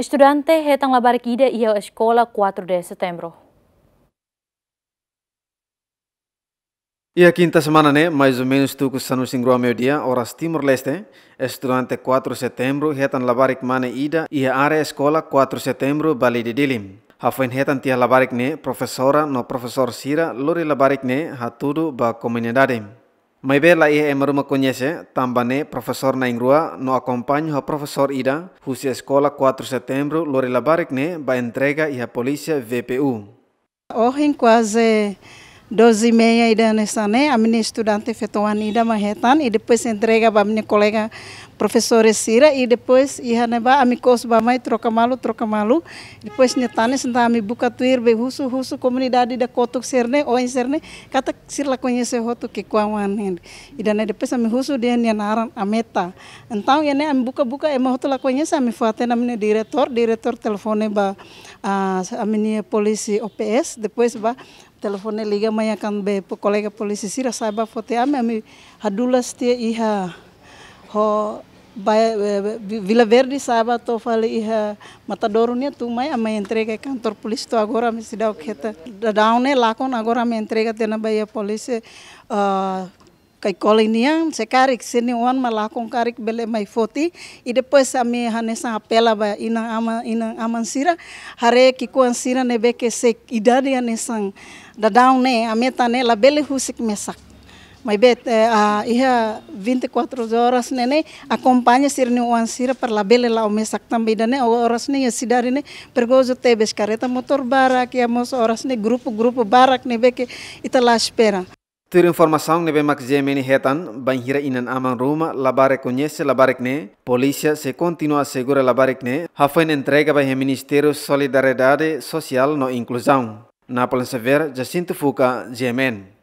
Estudante hetan labarquida e a escola 4 de setembro. E quinta semana, né? Mais ou menos tu que sanu singro meio-dia, horas Timor-Leste, estudante 4 de setembro, hetan labarik mane ida ia a sekolah 4 de setembro, Bali de Dilim. Hafain hetan tia labarik ne, profesora no profesor Sira, lori labarik ne, hatudu ba comunidade. ¿eh? Maibe la ihe eh, emeru ma conhece, eh. tambane professor na ingrua no acompanho a Profesor Ida, husi escola 4 setembro lori labarek ne ba entrega e a VPU. Orin quase dozi meia ida nesane amini estudante fetuan ida mahetan i depois entrega ba minha kolega professora sira i depois hane ba ami kos ba mai troka malu troka malu depois netane senta ami buka tuir be husu husu komunidade da kotuk serne ou serne kata la conhece hotu ke kuawan ida ne depois ami husu dia nyanaran naran a meta então buka buka e hotu la conhece ami minha fate na minha diretor diretor telefone ba a amini polisi OPS depois ba teleponnya liga maya kan be kolega polisi sira saiba fote ame ami hadulas tie iha ho bay Vila Verde saiba to vali iha mata dorunia tu mai ama entrega kantor polisi to agora mesti se kita lakon da daune lakon agora me entrega tena bayar polisi uh, kai kolinian niang se karik sini wan malakong karik bele mai foti i depois ami hanesa apela ba Inang ama ina aman sira hare ki kuan sira ne beke se idade ane da dadau ne a ne la bele husik mesak mai bet eh, a iha 24 horas nene akompanya sir ni wan sira per la bele la mesak também dane o horas ne ya sidari ne pergozo tebes kareta motor barak ya mos horas ne grupo grupo barak ne beke itala espera Terinformação nebe maxia meni hetan banhira inan aman ruma Labare conhece labarek ne polícia se continua segura labarek ne hafen entrega by Ministério Solidariedade Social no Inclusão. Na Plan Sever, Jacinto Fuca, GMN.